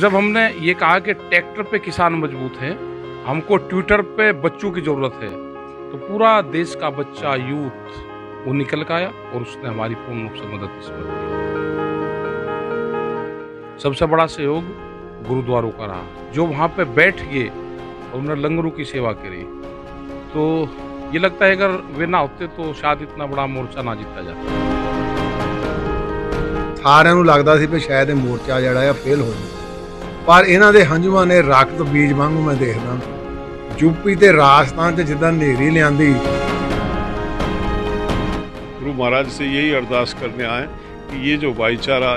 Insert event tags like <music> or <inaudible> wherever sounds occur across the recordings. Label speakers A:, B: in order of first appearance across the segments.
A: जब हमने ये कहा कि ट्रैक्टर पे किसान मजबूत है हमको ट्विटर पे बच्चों की ज़रूरत है तो पूरा देश का बच्चा यूथ वो निकल कर आया और उसने हमारी पूर्ण रूप से मदद सबसे बड़ा सहयोग गुरुद्वारों का रहा जो वहाँ पे बैठ गए और उन्होंने लंगरों की सेवा करी तो ये लगता है अगर वे ना होते तो शायद इतना बड़ा मोर्चा ना जीता जाता
B: सारे लगता शायद मोर्चा जरा फेल हो जाए ਪਰ ਇਹਨਾਂ हंजुआ ने ਨੇ ਰਾਖਤ ਬੀਜ ਵਾਂਗੂ ਮੈਂ ਦੇਖਦਾ ਯੂਪੀ ਤੇ ਰਾਜਸਥਾਨ 'ਚ जिदा ਨੇਰੀ लिया
C: गुरु महाराज से यही अरदास करने आए कि ये जो भाईचारा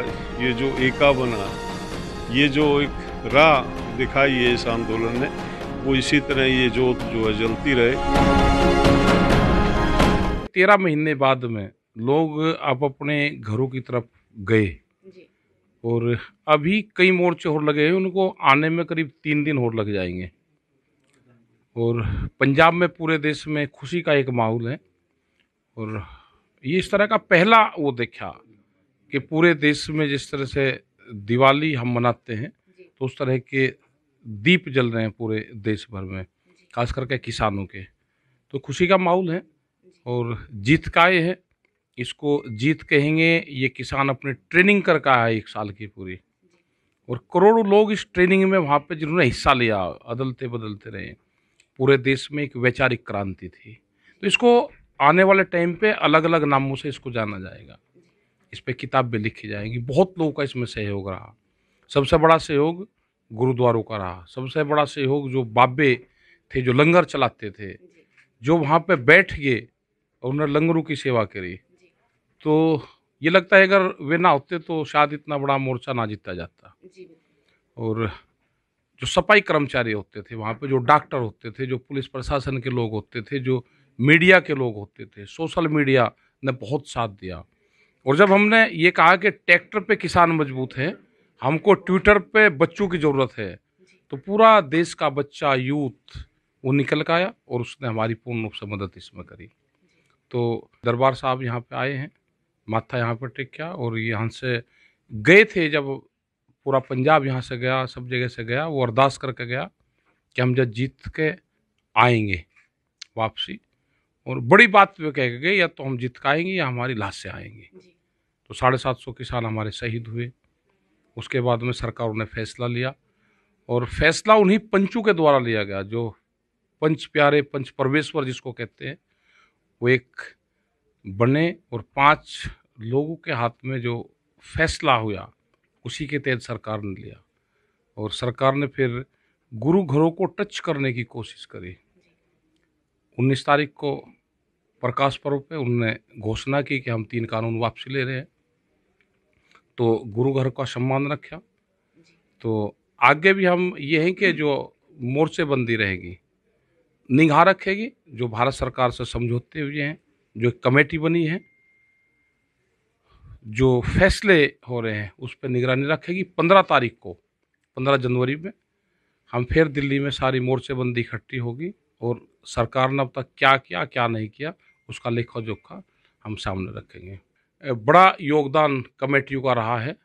C: ये जो एका बना ये जो एक राह दिखाई है इस आंदोलन ने वो इसी तरह ये जोत जो है जलती
A: रहे तेरह महीने बाद में लोग अब अपने घरों की तरफ गए और अभी कई मोर्चे और लगे हैं उनको आने में करीब तीन दिन और लग जाएंगे और पंजाब में पूरे देश में खुशी का एक माहौल है और ये इस तरह का पहला वो देखा कि पूरे देश में जिस तरह से दिवाली हम मनाते हैं तो उस तरह के दीप जल रहे हैं पूरे देश भर में खास करके किसानों के तो खुशी का माहौल है और जीत काए हैं है इसको जीत कहेंगे ये किसान अपने ट्रेनिंग कर का है एक साल की पूरी और करोड़ों लोग इस ट्रेनिंग में वहाँ पे जिन्होंने हिस्सा लिया अदलते बदलते रहे पूरे देश में एक वैचारिक क्रांति थी तो इसको आने वाले टाइम पे अलग अलग नामों से इसको जाना जाएगा इस पर किताब भी लिखी जाएगी बहुत लोगों का इसमें सहयोग रहा सबसे बड़ा सहयोग गुरुद्वारों का रहा सबसे बड़ा सहयोग जो बाबे थे जो लंगर चलाते थे जो वहाँ पे बैठ गए और उन्होंने लंगरों की सेवा करी तो ये लगता है अगर वे ना होते तो शायद इतना बड़ा मोर्चा ना जीता जाता और जो सफाई कर्मचारी होते थे वहाँ पे जो डॉक्टर होते थे जो पुलिस प्रशासन के लोग होते थे जो मीडिया के लोग होते थे सोशल मीडिया ने बहुत साथ दिया और जब हमने ये कहा कि ट्रैक्टर पे किसान मजबूत हैं हमको ट्विटर पे बच्चों की ज़रूरत है तो पूरा देश का बच्चा यूथ वो निकल के आया और उसने हमारी पूर्ण रूप से मदद इसमें करी तो दरबार साहब यहाँ पे आए हैं माथा यहाँ पर टेक किया और यहाँ से गए थे जब पूरा पंजाब यहाँ से गया सब जगह से गया वो अरदास करके गया कि हम जब जीत के आएंगे वापसी और बड़ी बात वे कह के गए या तो हम जीत के आएंगे या हमारी लाश से आएंगे तो साढ़े सात सौ किसान हमारे शहीद हुए उसके बाद में सरकार ने फैसला लिया और फैसला उन्हीं पंचों के द्वारा लिया गया जो पंच प्यारे पंच परमेश्वर जिसको कहते हैं वो एक बने और पांच लोगों के हाथ में जो फैसला हुआ उसी के तहत सरकार ने लिया और सरकार ने फिर गुरु घरों को टच करने की कोशिश करी उन्नीस तारीख को प्रकाश पर्व पे उन्होंने घोषणा की कि हम तीन कानून वापसी ले रहे हैं तो गुरु घर का सम्मान रखा तो आगे भी हम ये हैं कि जो मोर्चेबंदी रहेगी निगाह रखेगी जो भारत सरकार से समझौते हुए हैं जो कमेटी बनी है जो फैसले हो रहे हैं उस पर निगरानी रखेगी पंद्रह तारीख को पंद्रह जनवरी में हम फिर दिल्ली में सारी मोर्चेबंदी इकट्ठी होगी और सरकार ने अब तक क्या किया क्या नहीं किया उसका लेखा जोखा हम सामने रखेंगे बड़ा योगदान कमेटियों का रहा है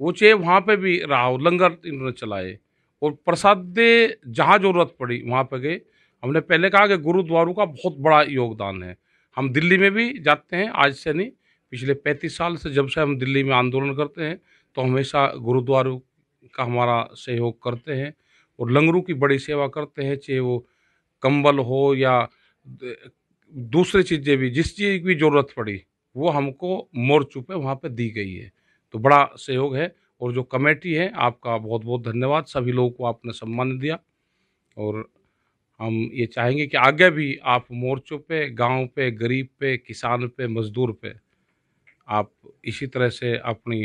A: वो चाहे वहाँ पे भी रहा हो लंगर इन्होंने चलाए और प्रसाद दे जहाँ ज़रूरत पड़ी वहाँ पे गए हमने पहले कहा कि गुरुद्वारों का बहुत बड़ा योगदान है हम दिल्ली में भी जाते हैं आज से नहीं पिछले पैंतीस साल से जब से हम दिल्ली में आंदोलन करते हैं तो हमेशा गुरुद्वारों का हमारा सहयोग करते हैं और लंगरों की बड़ी सेवा करते हैं चाहे वो कंबल हो या दूसरी चीज़ें भी जिस चीज़ की ज़रूरत पड़ी वो हमको मोर्चू चुपे वहाँ पे दी गई है तो बड़ा सहयोग है और जो कमेटी है आपका बहुत बहुत धन्यवाद सभी लोगों को आपने सम्मान दिया और हम ये चाहेंगे कि आगे भी आप मोर्चों पे गांव पे गरीब पे किसान पे मज़दूर पे आप इसी तरह से अपनी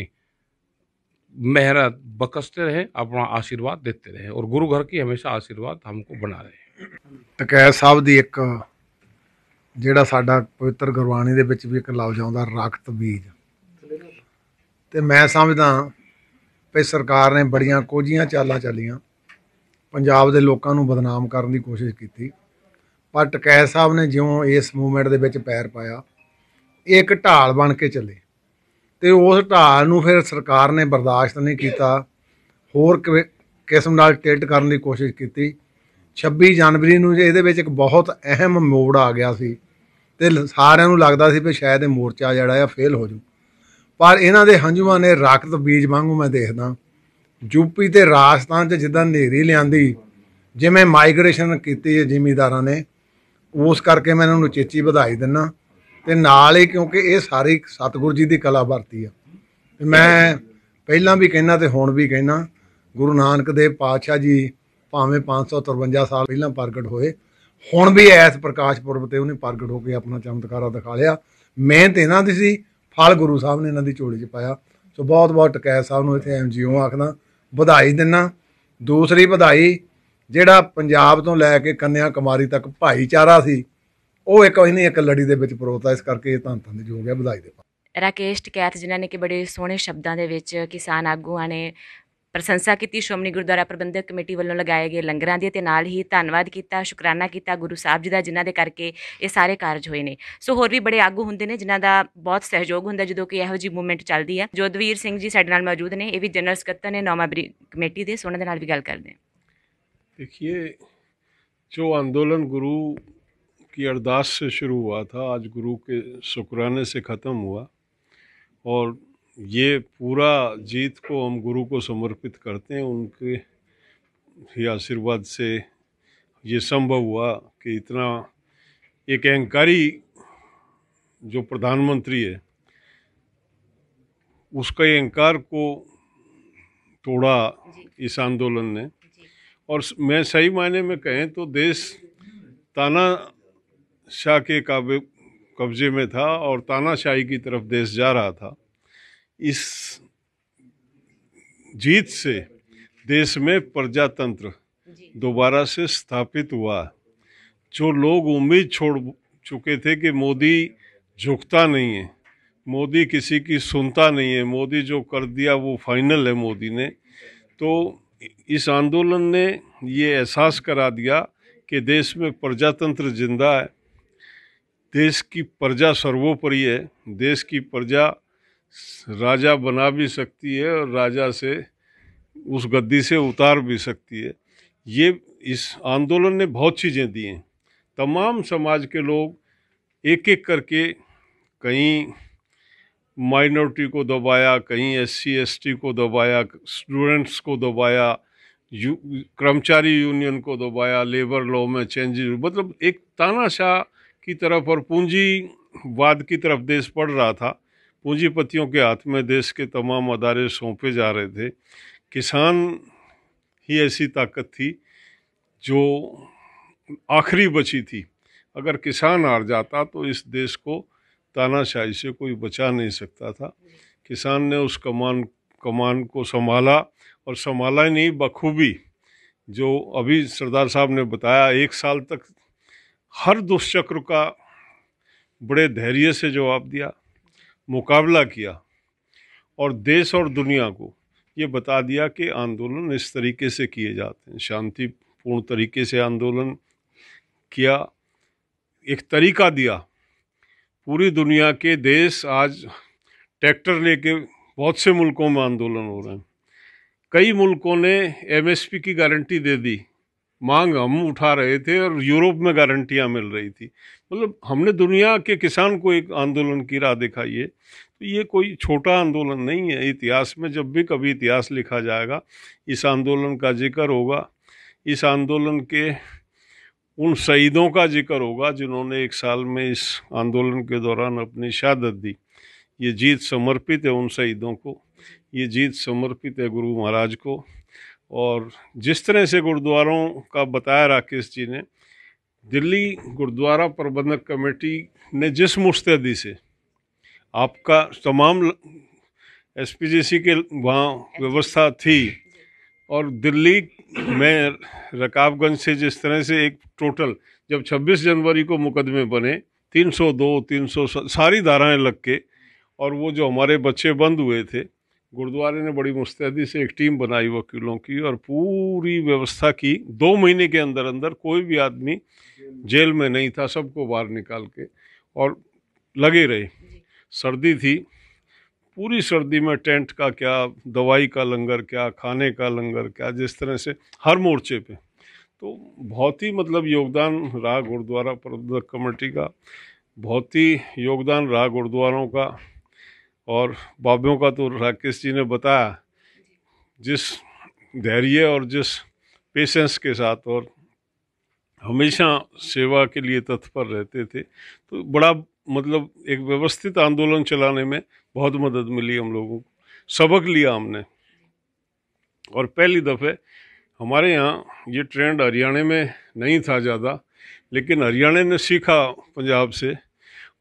A: मेहनत बकसते रहे ਆਪਣਾ ਆਸ਼ੀਰਵਾਦ ਦਿੱਤੇ ਰਹੇ ਔਰ ਗੁਰੂ ਘਰ ਕੀ ਹਮੇਸ਼ਾ ਆਸ਼ੀਰਵਾਦ ਹਮਕੋ ਬਣਾ ਰਹੇ
B: ਤਕੈ ਸਾਹਿਬ ਦੀ ਇੱਕ ਜਿਹੜਾ ਸਾਡਾ ਪਵਿੱਤਰ ਗੁਰਬਾਣੀ ਦੇ ਵਿੱਚ ਵੀ ਇੱਕ ਲਫ਼ਜ਼ ਆਉਂਦਾ ਰਖਤ ਬੀਜ ਤੇ ਮੈਂ ਸਮਝਦਾ ਪਈ ਸਰਕਾਰ ਨੇ ਬੜੀਆਂ ਕੋਝੀਆਂ ਚਾਲਾਂ ਚੱਲੀਆਂ ਪੰਜਾਬ ਦੇ ਲੋਕਾਂ ਨੂੰ ਬਦਨਾਮ ਕਰਨ ਦੀ ਕੋਸ਼ਿਸ਼ ਕੀਤੀ ਪਰ ਟਕੈ ਸਾਹਿਬ ਨੇ ਜਿਉਂ ਇਸ ਮੂਵਮੈਂਟ ਦੇ ਵਿੱਚ ਪੈਰ ਪਾਇਆ ਇੱਕ ਢਾਲ ਬਣ ਕੇ ਚੱਲੇ ਤੇ ਉਸ ਢਾਲ ਨੂੰ ਫਿਰ ਸਰਕਾਰ ਨੇ ਬਰਦਾਸ਼ਤ ਨਹੀਂ ਕੀਤਾ ਹੋਰ ਕਿਸਮ ਨਾਲ ਟਿਲਟ ਕਰਨ ਦੀ ਕੋਸ਼ਿਸ਼ ਕੀਤੀ 26 ਜਨਵਰੀ ਨੂੰ ਜੇ ਇਹਦੇ ਵਿੱਚ ਇੱਕ ਬਹੁਤ ਅਹਿਮ ਮੋੜ ਆ ਗਿਆ ਸੀ ਤੇ ਸਾਰਿਆਂ ਨੂੰ ਲੱਗਦਾ ਸੀ ਕਿ ਸ਼ਾਇਦ ਇਹ ਮੋਰਚਾ ਜਿਹੜਾ ਆ ਫੇਲ ਹੋ ਜੂ ਪਰ ਇਹਨਾਂ ਦੇ ਹੰਝੂਆਂ ਨੇ ਰਾਕਤ ਬੀਜ ਵਾਂਗੂ ਮੈਂ ਦੇਖਦਾ ਯੂਪੀ ਤੇ ਰਾਜਸਥਾਨ 'ਚ ਜਿੱਦਾਂ ਨੇਰੀ ਲਿਆਂਦੀ ਜਿਵੇਂ ਮਾਈਗ੍ਰੇਸ਼ਨ ਕੀਤੀ ਹੈ ਜ਼ਿਮੀਦਾਰਾਂ ਨੇ ਉਸ ਕਰਕੇ ਮੈਂ ਇਹਨਾਂ ਨੂੰ ਚੇਚੀ ਵਧਾਈ ਦਿੰਨਾ ਤੇ ਨਾਲ ਹੀ ਕਿਉਂਕਿ ਇਹ ਸਾਰੀ ਸਤਿਗੁਰੂ ਜੀ ਦੀ ਕਲਾ ਵਰਤੀ ਆ ਤੇ ਮੈਂ ਪਹਿਲਾਂ ਵੀ ਕਹਿਣਾ ਤੇ ਹੁਣ ਵੀ ਕਹਿਣਾ ਗੁਰੂ ਨਾਨਕ ਦੇਵ ਪਾਤਸ਼ਾਹ ਜੀ ਭਾਵੇਂ 553 ਸਾਲ ਪਹਿਲਾਂ ਪ੍ਰਗਟ ਹੋਏ ਹੁਣ ਵੀ ਐਸ ਪ੍ਰਕਾਸ਼ ਪੁਰਬ ਤੇ ਉਹਨੇ ਪ੍ਰਗਟ ਹੋ ਕੇ ਆਪਣਾ ਚਮਤਕਾਰਾ ਦਿਖਾ ਲਿਆ ਮਿਹਨਤ ਇਹਨਾਂ ਦੀ ਸੀ ਫਲ ਗੁਰੂ ਸਾਹਿਬ ਨੇ ਇਹਨਾਂ ਦੀ ਝੋਲੀ 'ਚ ਪਾਇਆ ਸੋ ਬਹੁਤ ਬਹੁਤ ਟਕੈ ਸਾਹਿਬ ਨੂੰ ਇੱਥੇ ਐਮਜੀਓ ਆਖਦਾ ਵਧਾਈ ਦਿੰਨਾ ਦੂਸਰੀ ਵਧਾਈ ਜਿਹੜਾ ਪੰਜਾਬ ਤੋਂ ਲੈ ਕੇ ਕੰਨਿਆ ਕੁਮਾਰੀ ਤੱਕ ਭਾਈਚਾਰਾ ਸੀ ਉਹ ਇੱਕ ਨਹੀਂ ਇੱਕ ਲੜੀ ਦੇ ਵਿੱਚ ਪਰੋਤਾ ਇਸ ਕਰਕੇ ਇਹ ਤਾਂ ਤਾਂ ਦੇ ਹੋ ਗਿਆ ਵਧਾਈ ਦੇ
D: ਰਾਕੇਸ਼ ਟਕੈਤ ਜਿਨ੍ਹਾਂ ਨੇ ਕਿ ਬੜੇ ਸੋਹਣੇ ਸ਼ਬਦਾਂ ਦੇ ਵਿੱਚ ਕਿਸਾਨ ਆਗੂਆਂ ਨੇ ਪ੍ਰਸ਼ੰਸਾ ਕੀਤੀ ਸ਼੍ਰੋਮਣੀ ਗੁਰਦੁਆਰਾ ਪ੍ਰਬੰਧਕ ਕਮੇਟੀ ਵੱਲੋਂ ਲਗਾਏ ਗਏ ਲੰਗਰਾਂ ਦੀ ਤੇ ਨਾਲ ਹੀ ਧੰਨਵਾਦ ਕੀਤਾ ਸ਼ੁਕਰਾਨਾ ਕੀਤਾ ਗੁਰੂ ਸਾਹਿਬ ਜੀ ਦਾ ਜਿਨ੍ਹਾਂ ਦੇ ਕਰਕੇ ਇਹ ਸਾਰੇ ਕਾਰਜ ਹੋਏ ਨੇ ਸੋ ਹੋਰ ਵੀ ਬੜੇ ਆਗੂ ਹੁੰਦੇ ਨੇ ਜਿਨ੍ਹਾਂ ਦਾ ਬਹੁਤ ਸਹਿਯੋਗ ਹੁੰਦਾ ਜਦੋਂ ਕਿ ਇਹੋ ਜੀ ਮੂਵਮੈਂਟ ਚੱਲਦੀ ਹੈ ਜੋਦਵੀਰ ਸਿੰਘ ਜੀ ਸਾਡੇ ਨਾਲ ਮੌਜੂਦ ਨੇ ਇਹ ਵੀ ਜਨਰਲ ਸਕੱਤਰ ਨੇ ਨੌਮਾ ਕਮੇਟੀ ਦੇ ਸੋਹਣੇ ਦੇ ਨਾਲ ਵੀ ਗੱਲ ਕਰਦੇ ਹਾਂ
C: ਦੇਖिए ਜੋ ਅੰਦੋਲਨ ਗੁਰੂ की अरदास से शुरू हुआ था आज गुरु के शुक्राने से ख़त्म हुआ और ये पूरा जीत को हम गुरु को समर्पित करते हैं उनके ही आशीर्वाद से ये संभव हुआ कि इतना एक अहंकारी जो प्रधानमंत्री है उसका अहंकार को तोड़ा इस आंदोलन ने और मैं सही मायने में कहें तो देश ताना शाह के कब्जे में था और तानाशाही की तरफ देश जा रहा था इस जीत से देश में प्रजातंत्र दोबारा से स्थापित हुआ जो लोग उम्मीद छोड़ चुके थे कि मोदी झुकता नहीं है मोदी किसी की सुनता नहीं है मोदी जो कर दिया वो फाइनल है मोदी ने तो इस आंदोलन ने ये एहसास करा दिया कि देश में प्रजातंत्र जिंदा है देश की प्रजा सर्वोपरि है देश की प्रजा राजा बना भी सकती है और राजा से उस गद्दी से उतार भी सकती है ये इस आंदोलन ने बहुत चीज़ें दी हैं तमाम समाज के लोग एक एक करके कहीं माइनॉरिटी को दबाया कहीं एस सी एस टी को दबाया स्टूडेंट्स को दबाया कर्मचारी यूनियन को दबाया लेबर लॉ में चेंजेस मतलब एक तानाशाह की तरफ और पूंजीवाद की तरफ देश पड़ रहा था पूंजीपतियों के हाथ में देश के तमाम अदारे सौंपे जा रहे थे किसान ही ऐसी ताकत थी जो आखिरी बची थी अगर किसान हार जाता तो इस देश को तानाशाही से कोई बचा नहीं सकता था किसान ने उस कमान कमान को संभाला और संभाला ही नहीं बखूबी जो अभी सरदार साहब ने बताया एक साल तक हर दुष्चक्र का बड़े धैर्य से जवाब दिया मुकाबला किया और देश और दुनिया को ये बता दिया कि आंदोलन इस तरीके से किए जाते हैं शांतिपूर्ण तरीके से आंदोलन किया एक तरीका दिया पूरी दुनिया के देश आज ट्रैक्टर लेके बहुत से मुल्कों में आंदोलन हो रहे हैं कई मुल्कों ने एमएसपी की गारंटी दे दी मांग हम उठा रहे थे और यूरोप में गारंटियां मिल रही थी मतलब हमने दुनिया के किसान को एक आंदोलन की राह दिखाई है तो ये कोई छोटा आंदोलन नहीं है इतिहास में जब भी कभी इतिहास लिखा जाएगा इस आंदोलन का जिक्र होगा इस आंदोलन के उन शहीदों का जिक्र होगा जिन्होंने एक साल में इस आंदोलन के दौरान अपनी शहादत दी ये जीत समर्पित है उन शहीदों को ये जीत समर्पित है गुरु महाराज को और जिस तरह से गुरुद्वारों का बताया राकेश जी ने दिल्ली गुरुद्वारा प्रबंधक कमेटी ने जिस मुस्तैदी से आपका तमाम एसपीजीसी के वहाँ व्यवस्था थी और दिल्ली में रकाबगंज से जिस तरह से एक टोटल जब 26 जनवरी को मुकदमे बने 302, 300 सारी धाराएं लग के और वो जो हमारे बच्चे बंद हुए थे गुरुद्वारे ने बड़ी मुस्तैदी से एक टीम बनाई वकीलों की और पूरी व्यवस्था की दो महीने के अंदर अंदर कोई भी आदमी जेल में नहीं था सबको बाहर निकाल के और लगे रहे सर्दी थी पूरी सर्दी में टेंट का क्या दवाई का लंगर क्या खाने का लंगर क्या जिस तरह से हर मोर्चे पे तो बहुत ही मतलब योगदान रहा गुरुद्वारा प्रबंधक कमेटी का बहुत ही योगदान रहा गुरुद्वारों का और बाबियों का तो राकेश जी ने बताया जिस धैर्य और जिस पेशेंस के साथ और हमेशा सेवा के लिए तत्पर रहते थे तो बड़ा मतलब एक व्यवस्थित आंदोलन चलाने में बहुत मदद मिली हम लोगों को सबक लिया हमने और पहली दफ़े हमारे यहाँ ये ट्रेंड हरियाणा में नहीं था ज़्यादा लेकिन हरियाणा ने सीखा पंजाब से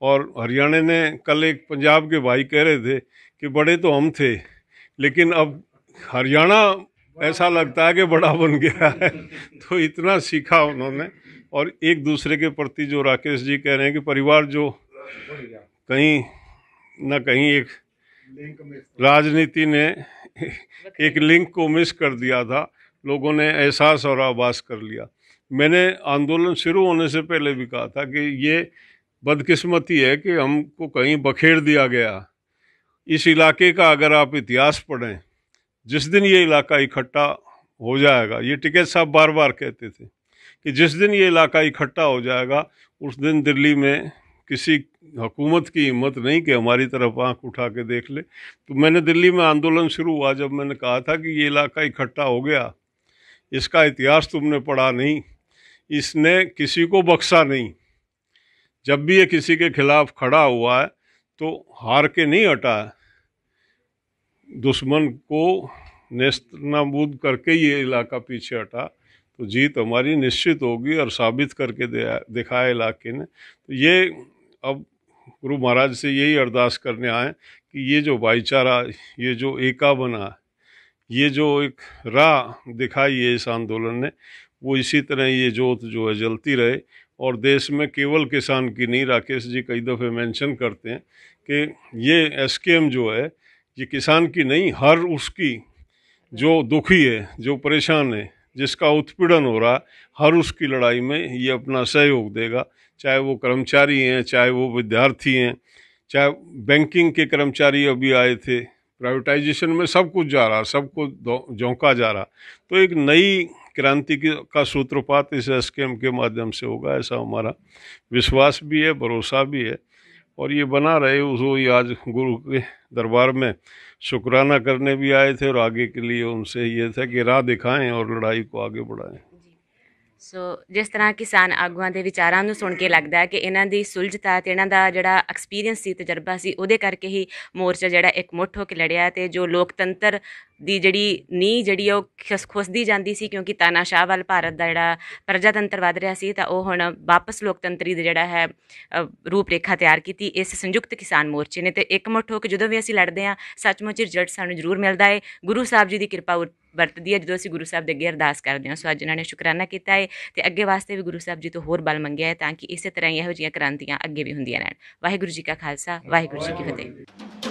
C: और हरियाणा ने कल एक पंजाब के भाई कह रहे थे कि बड़े तो हम थे लेकिन अब हरियाणा ऐसा लगता है कि बड़ा बन गया है <laughs> तो इतना सीखा उन्होंने और एक दूसरे के प्रति जो राकेश जी कह रहे हैं कि परिवार जो कहीं ना कहीं एक राजनीति ने <laughs> एक लिंक को मिस कर दिया था लोगों ने एहसास और आभास कर लिया मैंने आंदोलन शुरू होने से पहले भी कहा था कि ये बदकिस्मती है कि हमको कहीं बखेड़ दिया गया इस इलाके का अगर आप इतिहास पढ़ें जिस दिन ये इलाका इकट्ठा हो जाएगा ये टिकेट साहब बार बार कहते थे कि जिस दिन ये इलाका इकट्ठा हो जाएगा उस दिन दिल्ली में किसी हुकूमत की हिम्मत नहीं कि हमारी तरफ आंख उठा के देख ले तो मैंने दिल्ली में आंदोलन शुरू हुआ जब मैंने कहा था कि ये इलाका इकट्ठा हो गया इसका इतिहास तुमने पढ़ा नहीं इसने किसी को बख्शा नहीं जब भी ये किसी के खिलाफ खड़ा हुआ है तो हार के नहीं हटा है दुश्मन को नेस्तनाबूद करके ये इलाका पीछे हटा तो जीत हमारी निश्चित होगी और साबित करके दिखाया इलाके ने तो ये अब गुरु महाराज से यही अरदास करने आए कि ये जो भाईचारा ये जो एका बना ये जो एक राह दिखाई है इस आंदोलन ने वो इसी तरह ये जोत जो है जलती रहे और देश में केवल किसान की नहीं राकेश जी कई दफ़े मेंशन करते हैं कि ये एस जो है ये किसान की नहीं हर उसकी जो दुखी है जो परेशान है जिसका उत्पीड़न हो रहा हर उसकी लड़ाई में ये अपना सहयोग देगा चाहे वो कर्मचारी हैं चाहे वो विद्यार्थी हैं चाहे बैंकिंग के कर्मचारी अभी आए थे प्राइवेटाइजेशन में सब कुछ जा रहा सब कुछ झोंका जा रहा तो एक नई क्रांति का सूत्रपात इस एसकेएम के माध्यम से होगा ऐसा हमारा विश्वास भी है भरोसा भी है और ये बना रहे उस आज गुरु के दरबार में शुक्राना करने भी आए थे और आगे के लिए उनसे ये था कि राह दिखाएं और लड़ाई को आगे बढ़ाएं
D: सो ਜਿਸ ਤਰ੍ਹਾਂ ਕਿਸਾਨ ਆਗੂਆਂ ਦੇ ਵਿਚਾਰਾਂ ਨੂੰ ਸੁਣ ਕੇ ਲੱਗਦਾ ਹੈ ਕਿ ਇਹਨਾਂ सुलझता ਸੁਲਝਤਾ ਤੇ ਇਹਨਾਂ ਦਾ ਜਿਹੜਾ ਐਕਸਪੀਰੀਅੰਸ ਸੀ ਤਜਰਬਾ ਸੀ ਉਹਦੇ ਕਰਕੇ ਹੀ ਮੋਰਚਾ ਜਿਹੜਾ ਇੱਕ ਮੁੱਠ ਹੋ ਕੇ ਦੀ ਜਿਹੜੀ ਨੀ ਜਿਹੜੀ ਉਹ ਖਸਖਸਦੀ ਜਾਂਦੀ ਸੀ ਕਿਉਂਕਿ ਤਾਨਾਸ਼ਾਹ ਵਾਲ ਭਾਰਤ ਦਾ ਜਿਹੜਾ ਪ੍ਰਜਾਤੰਤਰ ਵਧ ਰਿਹਾ ਸੀ ਤਾਂ ਉਹ ਹੁਣ ਵਾਪਸ ਲੋਕਤੰਤਰੀ ਦੇ ਜਿਹੜਾ ਹੈ ਰੂਪ ਰੇਖਾ ਤਿਆਰ ਕੀਤੀ ਇਸ ਸੰਯੁਕਤ ਕਿਸਾਨ ਮੋਰਚੇ ਨੇ ਤੇ ਮੁੱਠ ਹੋ ਕੇ ਜਦੋਂ ਵੀ ਅਸੀਂ ਲੜਦੇ ਆ ਸੱਚਮੁੱਚ ਰਿਜ਼ਲਟ ਸਾਨੂੰ ਜ਼ਰੂਰ ਮਿਲਦਾ ਹੈ ਗੁਰੂ ਸਾਹਿਬ ਜੀ ਦੀ ਕਿਰਪਾ ਵਰਤਦੀ ਹੈ ਜਦੋਂ ਅਸੀਂ ਗੁਰੂ ਸਾਹਿਬ ਦੇ ਅੱਗੇ ਅਰਦਾਸ ਕਰਦੇ ਹਾਂ ਸੋ ਅੱਜ ਇਹਨਾਂ ਨੇ ਸ਼ੁਕਰਾਨਾ ਕੀਤਾ ਹੈ ਤੇ ਅੱਗੇ ਵਾਸਤੇ ਵੀ ਗੁਰੂ ਸਾਹਿਬ ਜੀ ਤੋਂ ਹੋਰ ਬਲ ਮੰਗਿਆ ਹੈ ਤਾਂ ਕਿ ਇਸੇ ਤਰ੍ਹਾਂ ਇਹੋ ਜਿਹੀਆਂ ਕ੍ਰਾਂਤੀਆਂ ਅੱਗੇ ਵੀ ਹੁੰਦੀਆਂ ਰਹਿਣ ਵਾਹਿਗੁਰੂ ਜੀ ਕਾ ਖਾਲਸਾ ਵਾਹਿਗੁਰੂ ਜੀ ਕੀ ਫਤਿਹ